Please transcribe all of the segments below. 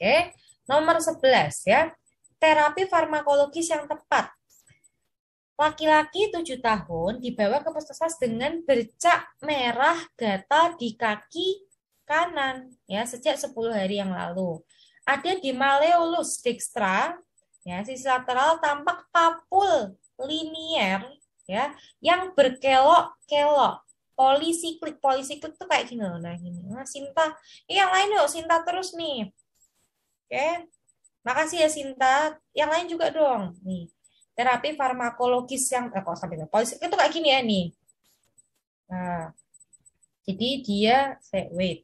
Oke. Nomor 11 ya. Terapi farmakologis yang tepat. Laki-laki 7 tahun dibawa ke puskesmas dengan bercak merah gatal di kaki kanan ya sejak 10 hari yang lalu. Ada di Maleolus dextra ya sisi lateral tampak papul linier ya yang berkelok-kelok polisiklik polisiklik tuh kayak gini loh nah gini nah Sinta eh, yang lain yuk Sinta terus nih Oke. Makasih ya Sinta. Yang lain juga dong. Nih. Terapi farmakologis yang eh, kok sampai itu kayak gini ya nih. Nah, jadi dia saya wait.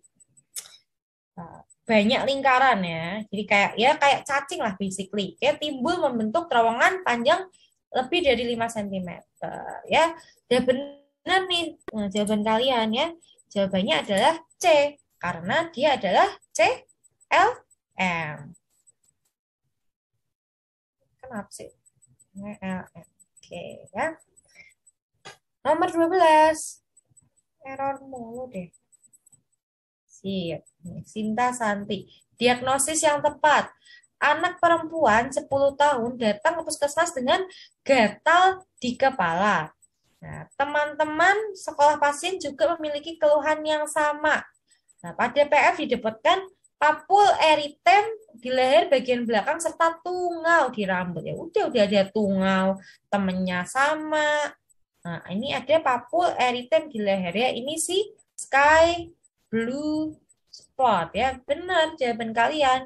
Ah, banyak lingkaran ya. Jadi kayak ya kayak cacing lah basically. Ya timbul membentuk terowongan panjang lebih dari 5 cm ya. Dan benar nih nah, jawaban kalian ya. Jawabannya adalah C karena dia adalah C L M. Kenapa sih? M Oke ya. Nomor 12. Error mulu deh. Sip. Sinta Santi. Diagnosis yang tepat. Anak perempuan 10 tahun datang ke puskesmas dengan gatal di kepala. Nah, teman-teman sekolah pasien juga memiliki keluhan yang sama. Nah, pada PF didapatkan Papul eritem di leher bagian belakang serta tungau di rambut. Ya udah udah ada tungau, temennya sama. Nah, ini ada papul eritem di leher ya. Ini si sky blue spot ya. Benar jawaban kalian.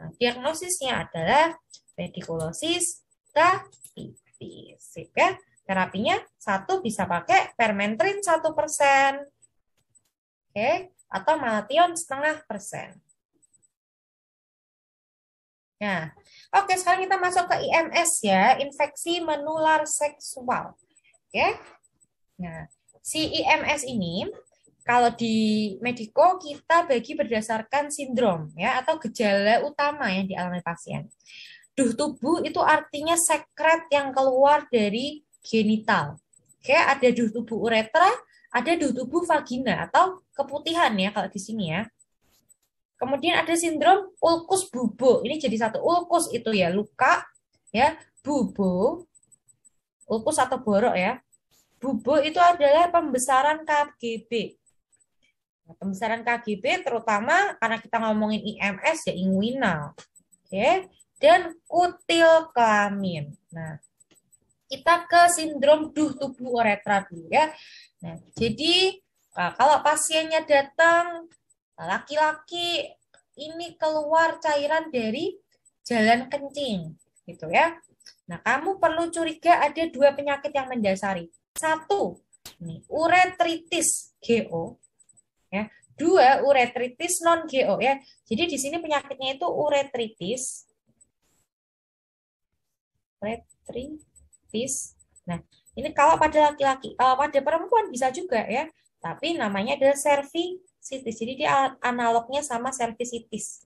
Nah, diagnosisnya adalah pedikulosis kapitis ya. Terapinya satu bisa pakai permentrin satu persen, oke, atau malation setengah persen. Nah, oke sekarang kita masuk ke IMS ya, infeksi menular seksual. Oke. Nah, si IMS ini kalau di Mediko kita bagi berdasarkan sindrom ya atau gejala utama yang dialami pasien. Duh tubuh itu artinya sekret yang keluar dari genital. Oke, ada duh tubuh uretra, ada duh tubuh vagina atau keputihan ya kalau di sini ya. Kemudian ada sindrom ulkus bubo. Ini jadi satu ulkus itu ya luka ya bubo ulkus atau borok ya. Bubo itu adalah pembesaran KGB. Nah, pembesaran KGB terutama karena kita ngomongin IMS ya inguinal. Oke, dan kutil kelamin. Nah, kita ke sindrom duh tubuh uretra dulu ya. Nah, jadi nah, kalau pasiennya datang laki-laki ini keluar cairan dari jalan kencing gitu ya. Nah, kamu perlu curiga ada dua penyakit yang mendasari. Satu, ini uretritis GO ya. Dua, uretritis non GO ya. Jadi di sini penyakitnya itu uretritis uretritis. Nah, ini kalau pada laki-laki, uh, pada perempuan bisa juga ya, tapi namanya adalah cervix sitis. Jadi dia analognya sama servisitis.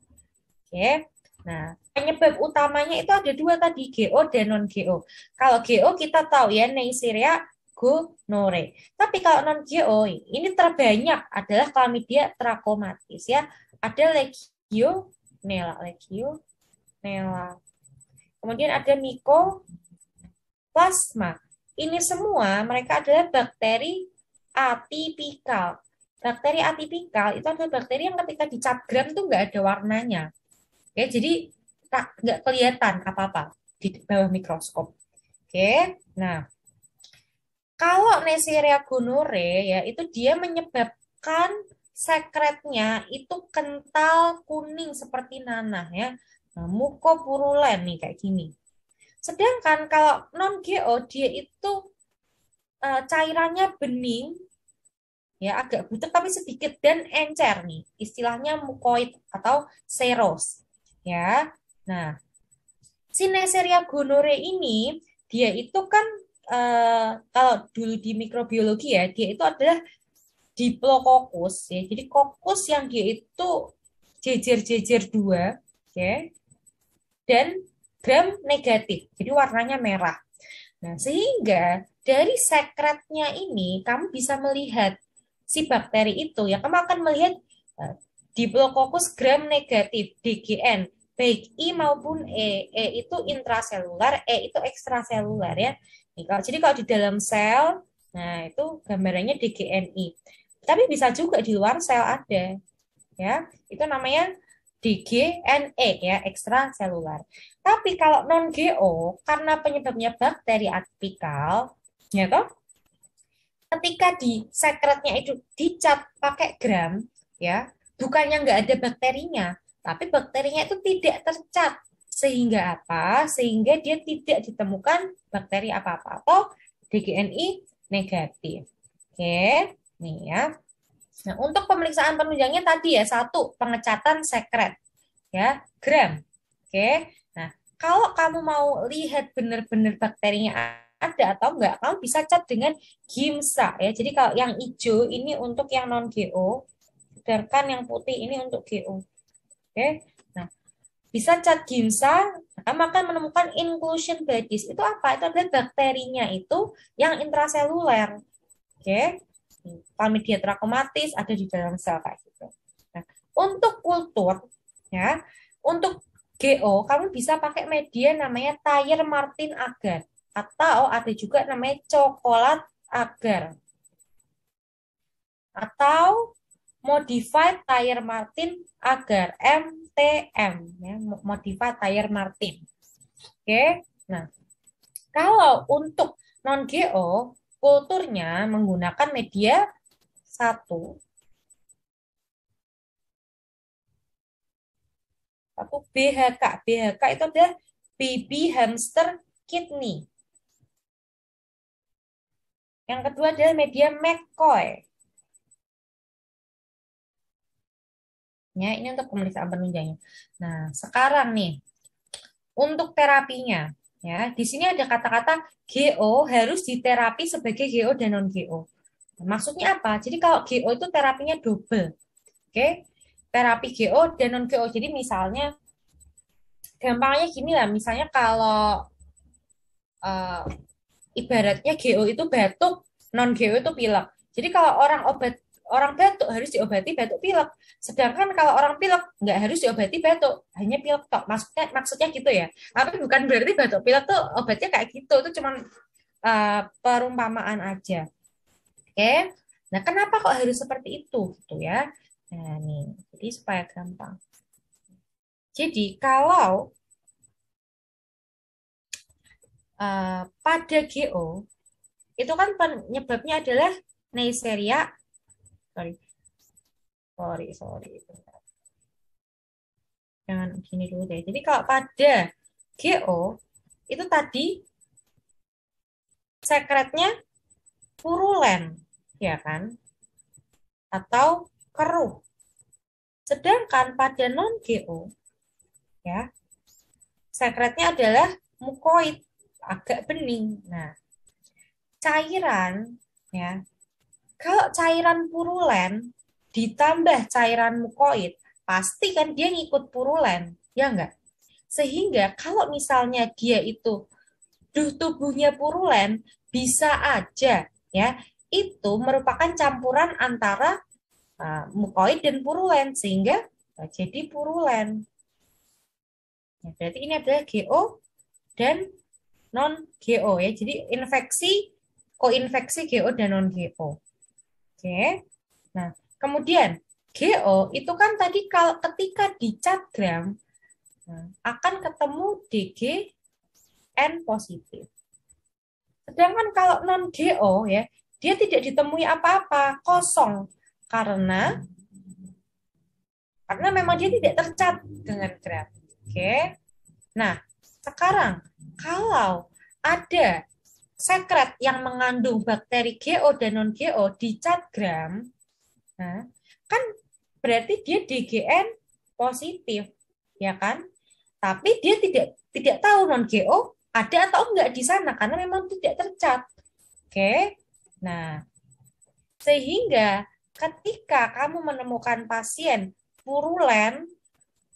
Oke. Nah, penyebab utamanya itu ada dua tadi, GO dan non-GO. Kalau GO kita tahu ya, Neisseria gonore. Tapi kalau non-GO, ini terbanyak adalah klamidia trachomatis ya. Ada legio nela, legio nela. Kemudian ada mycoplasma. Ini semua mereka adalah bakteri atipikal. Bakteri atipikal itu adalah bakteri yang ketika dicap gram tuh nggak ada warnanya. Oke, jadi tak nggak kelihatan apa-apa di bawah mikroskop. Oke, nah kalau Neisseria gonore ya itu dia menyebabkan sekretnya itu kental kuning seperti nanah ya. Nah, mukopurulen nih kayak gini. Sedangkan kalau non GO dia itu eh, cairannya bening ya agak butek tapi sedikit dan encer nih istilahnya mukoid atau seros ya nah sinaseria gonore ini dia itu kan e, kalau dulu di mikrobiologi ya dia itu adalah diplokokus ya jadi kokus yang dia itu jejer-jejer dua ya dan gram negatif jadi warnanya merah nah sehingga dari sekretnya ini kamu bisa melihat si bakteri itu ya kamu akan melihat eh, Diplococcus gram negatif DGN baik I maupun E. E itu intraseluler, E itu ekstraseluler ya. Jadi kalau di dalam sel, nah itu gambarannya DGNI. Tapi bisa juga di luar sel ada. Ya, itu namanya DGNE ya, ekstraseluler. Tapi kalau non GO karena penyebabnya bakteri apikal, ya toh? ketika di sekretnya itu dicat pakai gram ya bukannya nggak ada bakterinya tapi bakterinya itu tidak tercat sehingga apa sehingga dia tidak ditemukan bakteri apa apa atau DGNI negatif oke nih ya nah untuk pemeriksaan penunjangnya tadi ya satu pengecatan sekret ya gram oke nah kalau kamu mau lihat benar-benar bakterinya ada atau enggak kamu bisa cat dengan gimsa ya jadi kalau yang hijau ini untuk yang non GO sedangkan yang putih ini untuk GO oke nah bisa cat gimsa kamu akan menemukan inclusion bodies itu apa itu adalah bakterinya itu yang intraseluler oke palmidia trachomatis ada di dalam sel kayak gitu nah untuk kultur ya untuk GO kamu bisa pakai media namanya tayer Martin Agar atau ada juga namanya coklat agar atau modified tire martin agar MTM ya modified tire martin. Oke. Nah, kalau untuk non GO kulturnya menggunakan media satu satu BHK. BHK itu adalah baby hamster kidney. Yang kedua adalah media McCoy. Ya, ini untuk pemeriksaan penunjangnya. Nah, sekarang nih untuk terapinya, ya di sini ada kata-kata GO harus diterapi sebagai GO dan non GO. Maksudnya apa? Jadi kalau GO itu terapinya double, oke? Terapi GO dan non GO. Jadi misalnya gampangnya gini lah, misalnya kalau uh, ibaratnya GO itu batuk, non GO itu pilek. Jadi kalau orang obat orang batuk harus diobati batuk pilek. Sedangkan kalau orang pilek nggak harus diobati batuk, hanya pilek tok. Maksudnya maksudnya gitu ya. Tapi bukan berarti batuk pilek tuh obatnya kayak gitu. Itu cuman uh, perumpamaan aja. Oke. Okay? Nah, kenapa kok harus seperti itu gitu ya? Nah, nih. Jadi supaya gampang. Jadi kalau Eh, pada GO itu kan penyebabnya adalah Neisseria sorry sorry sorry jangan gini dulu deh jadi kalau pada GO itu tadi sekretnya purulen ya kan atau keruh sedangkan pada non GO ya sekretnya adalah mukoid agak bening. Nah, cairan ya. Kalau cairan purulen ditambah cairan mukoid, pasti kan dia ngikut purulen, ya enggak? Sehingga kalau misalnya dia itu duh tubuhnya purulen, bisa aja ya itu merupakan campuran antara uh, mukoid dan purulen sehingga jadi purulen. Ya, berarti ini adalah GO dan non GO ya. Jadi infeksi, koinfeksi GO dan non GO. Oke. Nah, kemudian GO itu kan tadi kalau ketika dicat gram nah, akan ketemu DG N positif. Sedangkan kalau non GO ya, dia tidak ditemui apa-apa, kosong karena karena memang dia tidak tercat dengan gram Oke. Nah, sekarang, kalau ada sekret yang mengandung bakteri GO dan non-GO di cat gram, nah, kan berarti dia DGN positif, ya kan? Tapi dia tidak tidak tahu non-GO ada atau enggak di sana karena memang tidak tercat. Oke. Nah, sehingga ketika kamu menemukan pasien purulen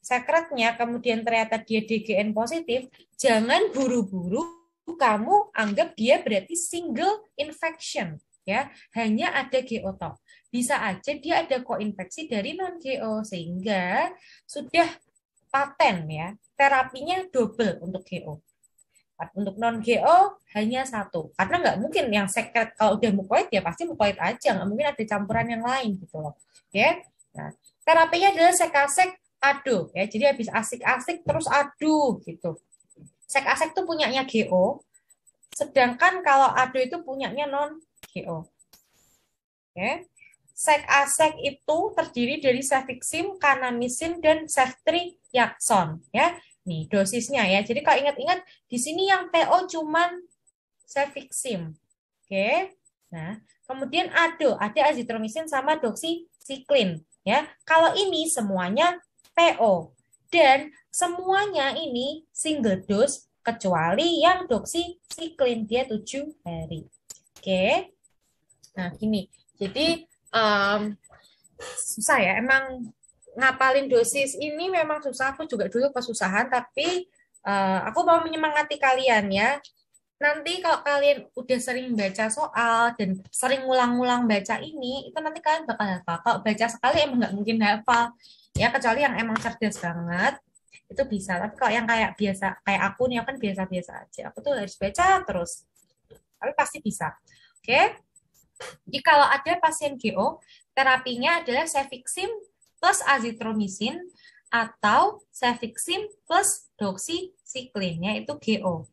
Sekretnya kemudian ternyata dia DGN positif, jangan buru-buru kamu anggap dia berarti single infection ya. Hanya ada GO tok. Bisa aja dia ada koinfeksi dari non GO sehingga sudah paten ya. Terapinya double untuk GO. Untuk non GO hanya satu. Karena nggak mungkin yang sekret kalau udah mukoid ya pasti mukoid aja, nggak mungkin ada campuran yang lain gitu loh. Ya. Nah, terapinya adalah sekasek aduh ya jadi habis asik-asik terus aduh gitu sek-asek tuh punyanya GO sedangkan kalau aduh itu punyanya non GO oke ya. sek-asek itu terdiri dari sefiksim kanamisin dan seftri ya nih dosisnya ya jadi kalau ingat-ingat di sini yang TO cuman sefiksim oke nah kemudian aduh ada azitromisin sama doksisikline ya. Kalau ini semuanya PO. Dan semuanya ini single dose kecuali yang siklin dia 7 hari. Oke. Nah, gini. Jadi um, susah ya. Emang ngapalin dosis ini memang susah. Aku juga dulu kesusahan, tapi uh, aku mau menyemangati kalian ya. Nanti kalau kalian udah sering baca soal dan sering ulang-ulang baca ini, itu nanti kalian bakal hafal. Kalau baca sekali emang nggak mungkin hafal ya kecuali yang emang cerdas banget itu bisa tapi kalau yang kayak biasa kayak aku nih aku kan biasa-biasa aja aku tuh harus baca terus tapi pasti bisa oke okay? jadi kalau ada pasien GO terapinya adalah cefixim plus azitromisin atau cefixim plus doxycycline yaitu GO.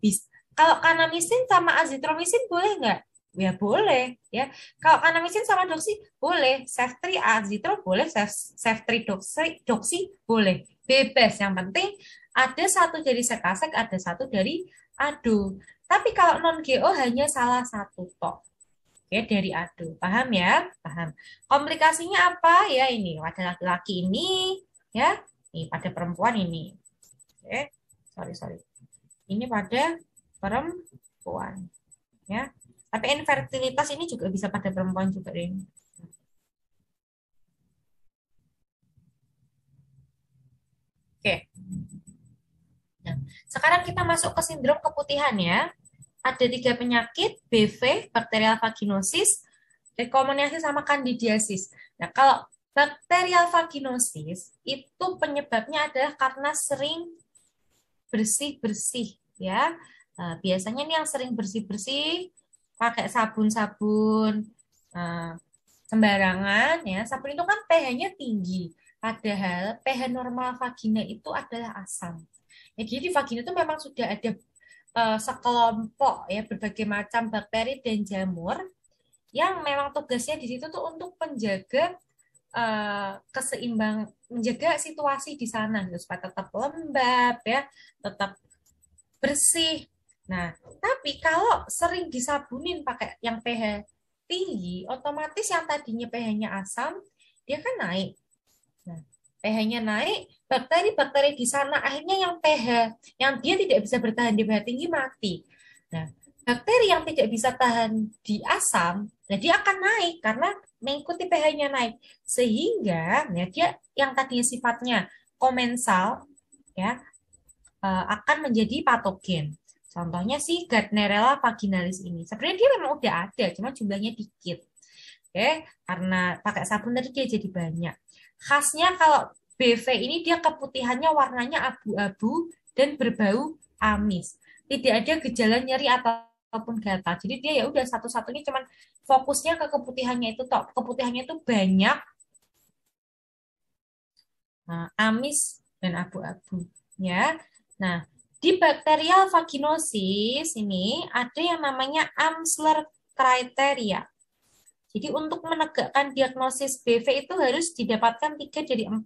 Bis. Kalau kanamisin sama azitromisin boleh nggak? ya boleh ya kalau kanamisin sama doksi boleh seftri azitro boleh seftri doksi doksi boleh bebas yang penting ada satu dari sekasek ada satu dari adu tapi kalau non go hanya salah satu tok ya dari adu paham ya paham komplikasinya apa ya ini pada laki-laki ini ya ini pada perempuan ini oke sorry sorry ini pada perempuan ya tapi infertilitas ini juga bisa pada perempuan juga, Rin. Oke. Nah, sekarang kita masuk ke sindrom keputihan ya. Ada tiga penyakit, BV, bakterial vaginosis, rekombinasi sama kandidiasis. Nah, kalau bakterial vaginosis itu penyebabnya adalah karena sering bersih-bersih ya. Nah, biasanya ini yang sering bersih-bersih pakai sabun-sabun uh, sembarangan ya sabun itu kan pH-nya tinggi padahal pH normal vagina itu adalah asam ya jadi vagina itu memang sudah ada uh, sekelompok ya berbagai macam bakteri dan jamur yang memang tugasnya di situ tuh untuk menjaga uh, eh, keseimbang menjaga situasi di sana gitu supaya tetap lembab ya tetap bersih Nah, tapi kalau sering disabunin pakai yang pH tinggi, otomatis yang tadinya pH-nya asam, dia kan naik. Nah, pH-nya naik, bakteri-bakteri di sana akhirnya yang pH, yang dia tidak bisa bertahan di pH tinggi mati. Nah, bakteri yang tidak bisa tahan di asam, nah dia akan naik karena mengikuti pH-nya naik. Sehingga ya dia yang tadinya sifatnya komensal ya eh, akan menjadi patogen. Contohnya sih Gardnerella vaginalis ini. Sebenarnya dia memang udah ada, cuma jumlahnya dikit. Oke, karena pakai sabun tadi dia jadi banyak. Khasnya kalau BV ini dia keputihannya warnanya abu-abu dan berbau amis. Tidak ada gejala nyeri ataupun gatal. Jadi dia ya udah satu-satunya cuman fokusnya ke keputihannya itu tok. Keputihannya itu banyak nah, amis dan abu-abu ya. Nah, di bakterial vaginosis ini ada yang namanya Amsler kriteria. Jadi untuk menegakkan diagnosis BV itu harus didapatkan 3 dari 4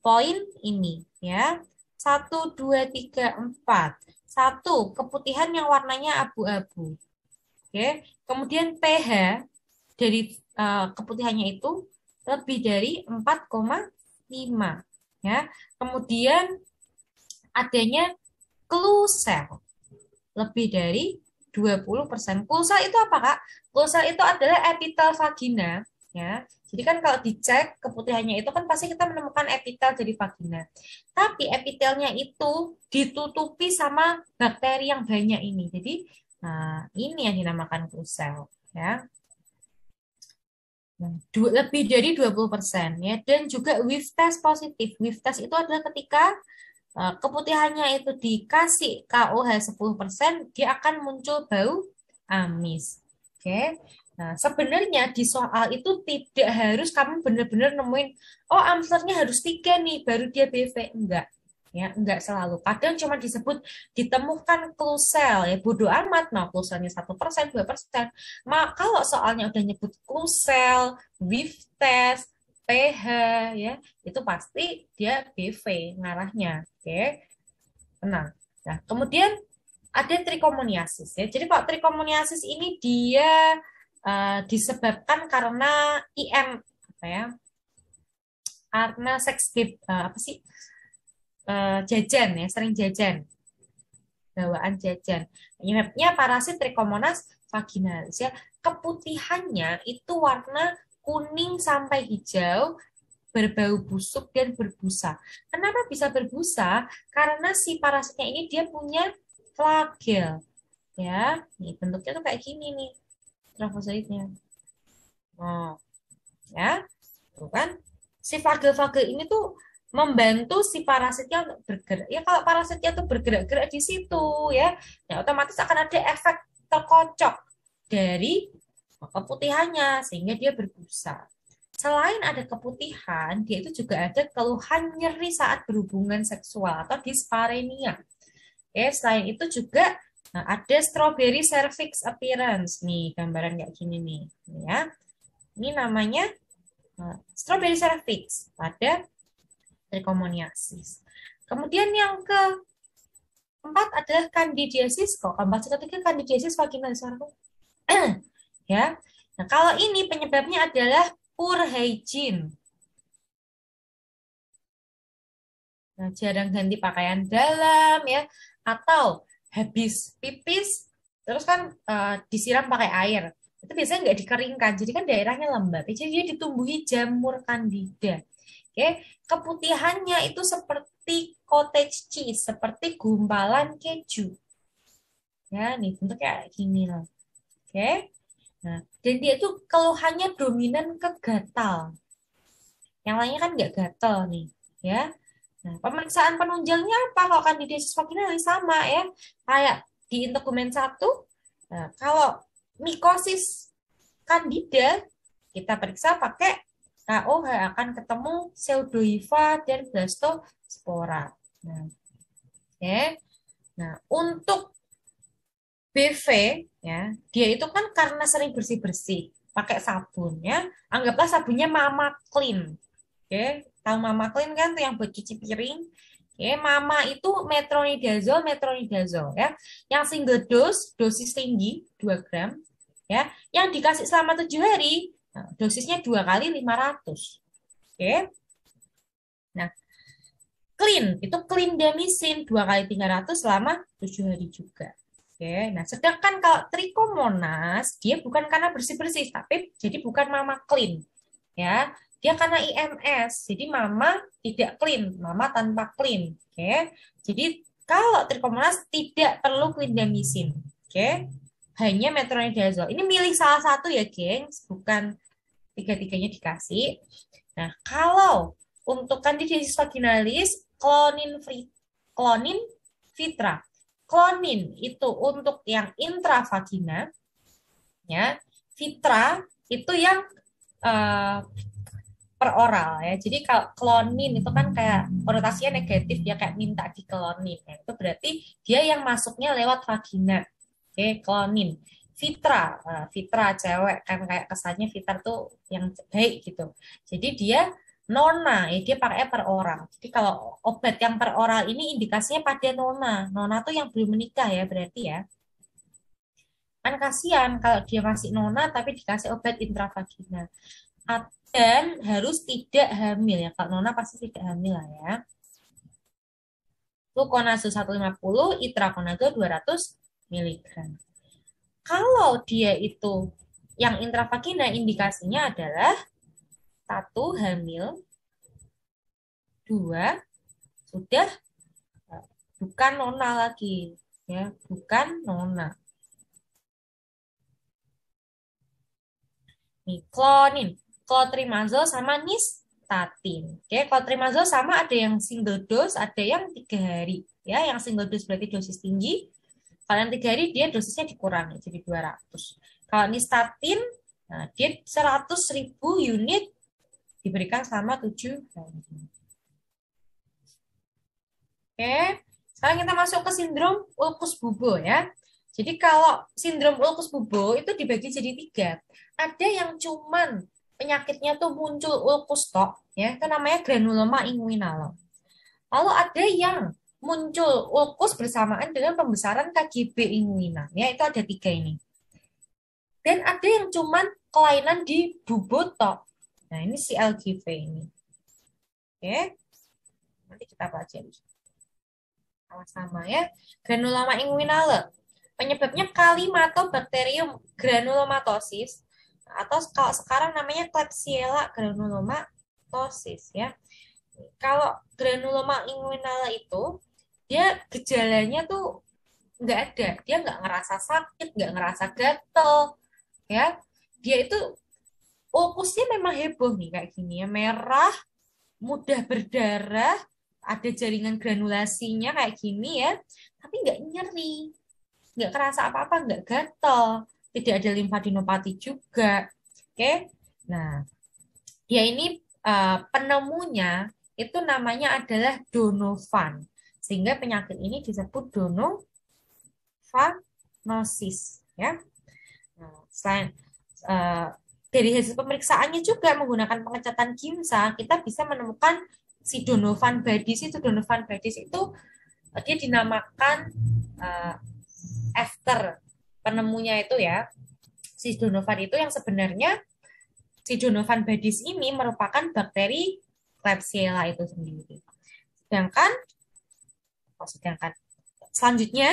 poin ini ya. 1 2 3 4. 1 keputihan yang warnanya abu-abu. Oke. Kemudian pH dari uh, keputihannya itu lebih dari 4,5 ya. Kemudian adanya clue cell lebih dari 20%. Kulsel itu apa, Kak? Kulsel itu adalah epitel vagina, ya. Jadi kan kalau dicek keputihannya itu kan pasti kita menemukan epitel dari vagina. Tapi epitelnya itu ditutupi sama bakteri yang banyak ini. Jadi nah, ini yang dinamakan kulsel, ya. Nah, dua, lebih dari 20% ya dan juga with test positif. With test itu adalah ketika Eh, keputihannya itu dikasih KOH 10%, dia akan muncul bau amis. Oke. Okay. Nah, sebenarnya di soal itu tidak harus kamu benar-benar nemuin oh answer-nya harus tiga nih baru dia BV enggak. Ya, enggak selalu. Kadang cuma disebut ditemukan klusel ya bodoh amat mau kluselnya 1%, 2%. Ma, kalau soalnya udah nyebut klusel, whiff test, pH ya itu pasti dia BV ngarahnya oke okay? tenang nah kemudian ada trikomoniasis ya jadi kalau trikomoniasis ini dia uh, disebabkan karena IM apa ya karena seks uh, apa sih uh, jajan ya sering jajan bawaan jajan penyebabnya parasit trikomonas vaginalis ya keputihannya itu warna kuning sampai hijau, berbau busuk dan berbusa. Kenapa bisa berbusa? Karena si parasitnya ini dia punya flagel. Ya, nih bentuknya tuh kayak gini nih. trofozoitnya. Oh, nah, ya, tuh kan. Si flagel-flagel ini tuh membantu si parasitnya untuk bergerak. Ya kalau parasitnya tuh bergerak-gerak di situ ya, ya otomatis akan ada efek terkocok dari keputihannya sehingga dia berbusa. Selain ada keputihan, dia itu juga ada keluhan nyeri saat berhubungan seksual atau dispareunia. Oke, selain itu juga nah, ada strawberry cervix appearance nih gambaran kayak gini nih, ya. Ini namanya nah, strawberry cervix pada trichomoniasis. Kemudian yang ke empat adalah candidiasis kok. baca tadi kan candidiasis vaginalis ya. Nah, kalau ini penyebabnya adalah poor hygiene. Nah, jarang ganti pakaian dalam ya atau habis pipis terus kan uh, disiram pakai air. Itu biasanya nggak dikeringkan. Jadi kan daerahnya lembab. Jadi dia ditumbuhi jamur kandida. Oke, keputihannya itu seperti cottage cheese, seperti gumpalan keju. Ya, nih bentuknya kayak gini loh. Oke. Nah, dan dia tuh keluhannya dominan ke kan gatal. Yang lainnya kan nggak gatal nih, ya. Nah, pemeriksaan penunjangnya apa kalau kandidiasis vaginalis sama ya, kayak di dokumen satu. Nah, kalau mikosis kandida kita periksa pakai KOH akan ketemu pseudoiva dan blastospora. Nah, oke. Ya. Nah, untuk BV ya dia itu kan karena sering bersih bersih pakai sabun ya anggaplah sabunnya mama clean oke okay? tahu mama clean kan tuh yang buat cuci piring oke mama itu metronidazole metronidazole ya yang single dose dosis tinggi 2 gram ya yang dikasih selama tujuh hari nah, dosisnya dua kali 500 oke nah clean itu clean demisin dua kali 300 selama tujuh hari juga Oke, nah sedangkan kalau trichomonas dia bukan karena bersih-bersih, tapi jadi bukan mama clean. Ya, dia karena IMS, jadi mama tidak clean, mama tanpa clean, oke. Okay? Jadi kalau trichomonas tidak perlu clindamycin, oke. Okay? Hanya metronidazole. Ini milih salah satu ya, gengs, bukan tiga-tiganya dikasih. Nah, kalau untuk kandidiasis vaginalis, klonin, free, klonin fitra klonin itu untuk yang intravagina, ya, fitra itu yang uh, eh, per oral ya. Jadi kalau klonin itu kan kayak konotasinya negatif ya kayak minta diklonin. Ya. Nah, itu berarti dia yang masuknya lewat vagina. Oke, klonin. Fitra, uh, eh, fitra cewek kan kayak kesannya fitra tuh yang baik gitu. Jadi dia nona ya eh, dia pakai eh, per orang jadi kalau obat yang per oral ini indikasinya pada nona nona tuh yang belum menikah ya berarti ya kan kasihan kalau dia masih nona tapi dikasih obat intravagina dan harus tidak hamil ya kalau nona pasti tidak hamil lah ya fluconazol 150 itraconazol 200 mg kalau dia itu yang intravagina indikasinya adalah satu, hamil. Dua, sudah eh, bukan nona lagi. ya Bukan nona. Nih, klonin. Klotrimazol sama nistatin. Oke, klotrimazol sama ada yang single dose, ada yang tiga hari. Ya, yang single dose berarti dosis tinggi. Kalau yang tiga hari dia dosisnya dikurangi jadi 200. Kalau nistatin Nah, dia ribu unit diberikan selama tujuh hari. Oke, sekarang kita masuk ke sindrom ulkus bubo ya. Jadi kalau sindrom ulkus bubo itu dibagi jadi tiga. Ada yang cuman penyakitnya tuh muncul ulkus tok, ya, itu namanya granuloma inguinalum. Lalu ada yang muncul ulkus bersamaan dengan pembesaran KGB inguinal, ya, itu ada tiga ini. Dan ada yang cuman kelainan di bubo tok, Nah, ini si LGV ini. Oke. Nanti kita pelajari. Sama-sama ya. Granuloma inguinale. Penyebabnya Kalimatobacterium granulomatosis atau kalau sekarang namanya Klebsiella granulomatosis ya. Kalau granuloma inguinale itu dia gejalanya tuh nggak ada, dia nggak ngerasa sakit, nggak ngerasa gatel, ya. Dia itu fokusnya memang heboh nih kayak gini ya merah mudah berdarah ada jaringan granulasinya kayak gini ya tapi nggak nyeri nggak kerasa apa-apa nggak gatel tidak ada limfadenopati juga oke nah ya ini uh, penemunya itu namanya adalah Donovan sehingga penyakit ini disebut donovanosis ya nah, selain uh, dari hasil pemeriksaannya juga menggunakan pengecatan kimsa kita bisa menemukan si Donovan Badis itu Donovan Badis itu eh, dia dinamakan uh, after penemunya itu ya si Donovan itu yang sebenarnya si Donovan Badis ini merupakan bakteri Klebsiella itu sendiri. Sedangkan oh, sedangkan selanjutnya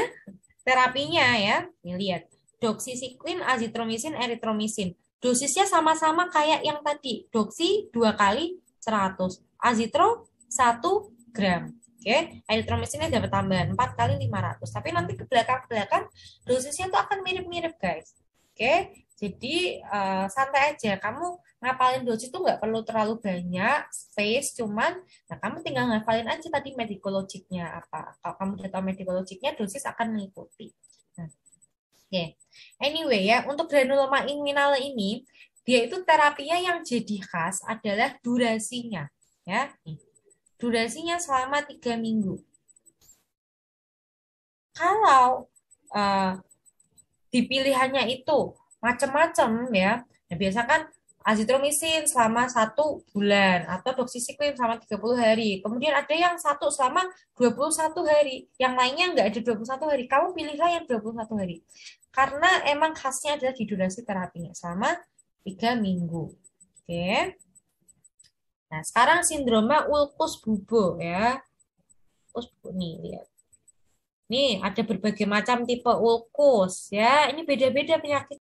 terapinya ya, ini lihat doksisiklin, azitromisin, eritromisin. Dosisnya sama-sama kayak yang tadi, doksi 2 kali 100, azitro 1 gram. Oke, okay. eritromisinnya dapat tambahan 4 kali 500. Tapi nanti ke belakang-belakang dosisnya itu akan mirip-mirip, guys. Oke, okay. jadi uh, santai aja. Kamu ngapalin dosis itu nggak perlu terlalu banyak space, cuman nah kamu tinggal ngapalin aja tadi medikologiknya apa. Kalau kamu udah tahu medikologiknya, dosis akan mengikuti. Nah, Oke. Anyway ya, untuk granuloma inguinal ini dia itu terapinya yang jadi khas adalah durasinya ya. Durasinya selama tiga minggu. Kalau uh, eh, dipilihannya itu macam-macam ya. Nah, biasa kan azitromisin selama satu bulan atau doksisiklin selama 30 hari. Kemudian ada yang satu selama 21 hari, yang lainnya nggak ada 21 hari. Kamu pilihlah yang 21 hari karena emang khasnya adalah di durasi terapinya selama tiga minggu. Oke. Nah, sekarang sindroma ulkus bubo ya. Ulkus bubo nih, lihat. Nih, ada berbagai macam tipe ulkus ya. Ini beda-beda penyakit